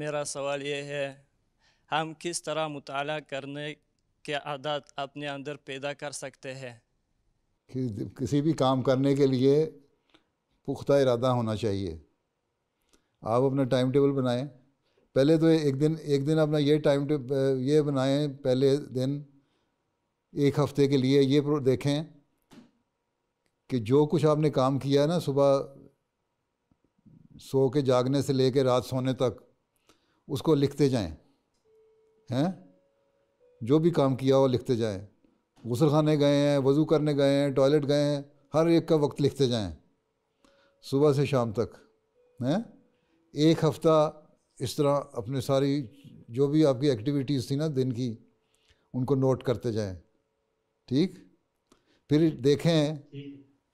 मेरा सवाल ये है हम किस तरह मुताल करने के आदत अपने अंदर पैदा कर सकते हैं कि किसी भी काम करने के लिए पुख्ता इरादा होना चाहिए आप अपना टाइम टेबल बनाएं पहले तो एक दिन एक दिन अपना ये टाइम ये बनाएं पहले दिन एक हफ्ते के लिए ये देखें कि जो कुछ आपने काम किया है ना सुबह सो के जागने से लेके रात सोने तक उसको लिखते जाएं हैं जो भी काम किया हो लिखते जाएं गसल खाने गए हैं वज़ू करने गए हैं टॉयलेट गए हैं हर एक का वक्त लिखते जाएं सुबह से शाम तक हैं एक हफ़्ता इस तरह अपने सारी जो भी आपकी एक्टिविटीज़ थी ना दिन की उनको नोट करते जाएं ठीक फिर देखें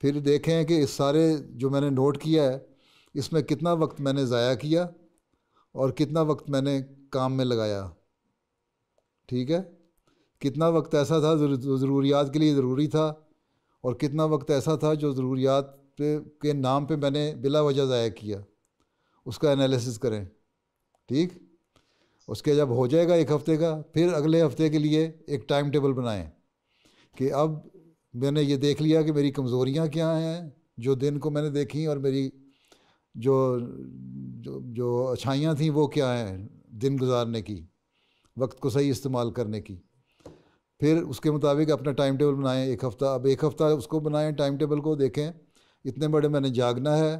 फिर देखें कि इस सारे जो मैंने नोट किया है इसमें कितना वक्त मैंने ज़ाया किया और कितना वक्त मैंने काम में लगाया ठीक है कितना वक्त ऐसा था ज़रूरियात के लिए ज़रूरी था और कितना वक्त ऐसा था जो ज़रूरियात के नाम पे मैंने बिला वजह ज़ाया किया उसका एनालिसिस करें ठीक उसके जब हो जाएगा एक हफ़्ते का फिर अगले हफ़्ते के लिए एक टाइम टेबल बनाएं कि अब मैंने ये देख लिया कि मेरी कमज़ोरियाँ क्या हैं जो दिन को मैंने देखी और मेरी जो जो जो अच्छाइयाँ थीं वो क्या हैं दिन गुजारने की वक्त को सही इस्तेमाल करने की फिर उसके मुताबिक अपना टाइम टेबल बनाएं एक हफ़्ता अब एक हफ़्ता उसको बनाएं टाइम टेबल को देखें इतने बड़े मैंने जागना है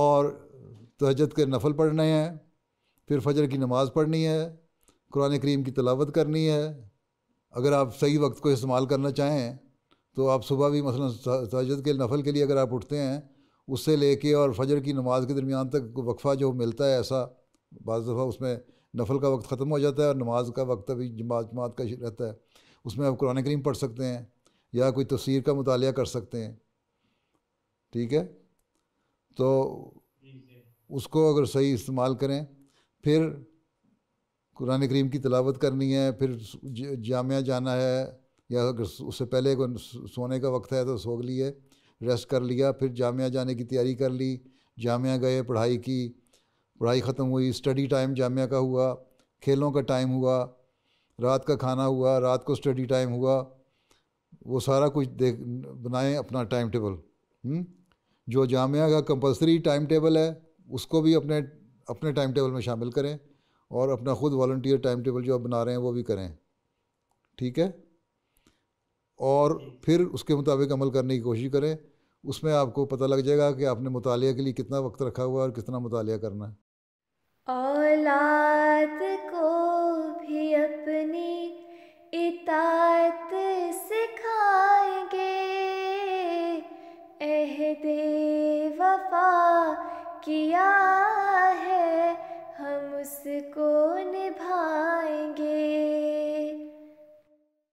और तहजद के नफल पढ़ने हैं फिर फजर की नमाज़ पढ़नी है कुरान करीम की तलावत करनी है अगर आप सही वक्त को इस्तेमाल करना चाहें तो आप सुबह भी मसलन तहजद के नफल के लिए अगर आप उठते हैं उससे लेके और फजर की नमाज के दरमियान तक वक्फ़ा जो मिलता है ऐसा बज़ दफ़ा उसमें नफल का वक्त ख़त्म हो जाता है और नमाज का वक्त अभी जमात जमात का रहता है उसमें आप कुरान करीम पढ़ सकते हैं या कोई तस्वीर का मुताल कर सकते हैं ठीक है तो उसको अगर सही इस्तेमाल करें फिर कुरान करीम की तलावत करनी है फिर जामिया जाना है या अगर उससे पहले सोने का वक्त है तो सोग लिए रेस्ट कर लिया फिर जामिया जाने की तैयारी कर ली जामिया गए पढ़ाई की पढ़ाई ख़त्म हुई स्टडी टाइम जामिया का हुआ खेलों का टाइम हुआ रात का खाना हुआ रात को स्टडी टाइम हुआ वो सारा कुछ देख बनाएँ अपना टाइम टेबल हुँ? जो जामिया का कंपलसरी टाइम टेबल है उसको भी अपने अपने टाइम टेबल में शामिल करें और अपना ख़ुद वॉल्टियर टाइम टेबल जो आप बना रहे हैं वो भी करें ठीक है और फिर उसके मुताबिक अमल करने की कोशिश करें उसमें आपको पता लग जाएगा कि आपने मुताले के लिए कितना वक्त रखा हुआ है और कितना मुतालिया करना है